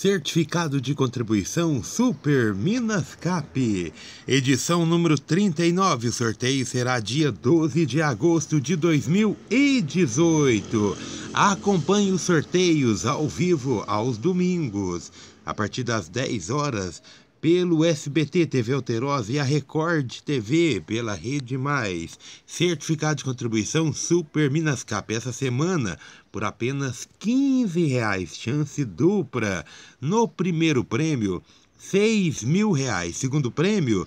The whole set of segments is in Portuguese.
Certificado de contribuição Super Minas Cap, edição número 39. O sorteio será dia 12 de agosto de 2018. Acompanhe os sorteios ao vivo aos domingos, a partir das 10 horas pelo SBT TV Alterosa e a Record TV pela Rede Mais. Certificado de contribuição Super Minas Cap essa semana por apenas 15 reais, chance dupla. No primeiro prêmio, 6 mil reais. Segundo prêmio,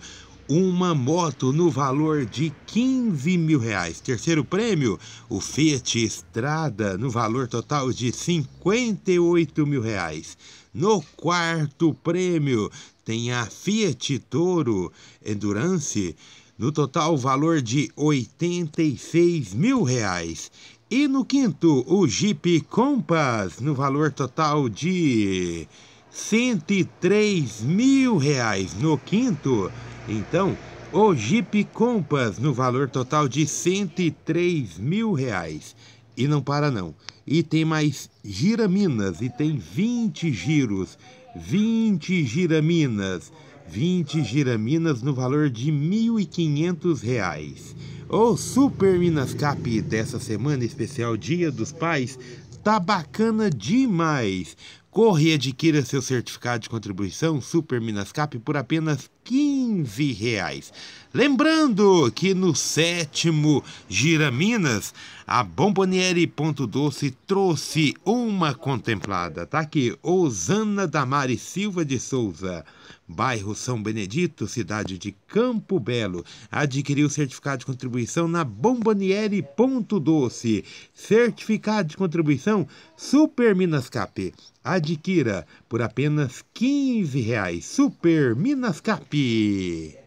uma moto no valor de 15 mil reais. Terceiro prêmio, o Fiat Estrada no valor total de 58 mil reais. No quarto prêmio tem a Fiat Toro Endurance no total valor de 86 mil reais. E no quinto, o Jeep Compass no valor total de 103 mil reais. No quinto então, o Jeep Compass no valor total de 103 mil reais. E não para não. E tem mais giraminas, e tem 20 giros, 20 giraminas, 20 giraminas no valor de R$ 1.500. O Super Minas Cap dessa semana especial Dia dos Pais tá bacana demais corre e adquira seu certificado de contribuição Super Minascap por apenas 15 reais. Lembrando que no sétimo Gira Minas, a Bombonieri Ponto Doce trouxe uma contemplada. Tá aqui, Osana Damari Silva de Souza bairro São Benedito, cidade de Campo Belo. Adquiriu certificado de contribuição na Bomboniere Ponto Doce. Certificado de contribuição Super Minas Cap. Adquira por apenas R$ 15. Reais. Super Minas Cap.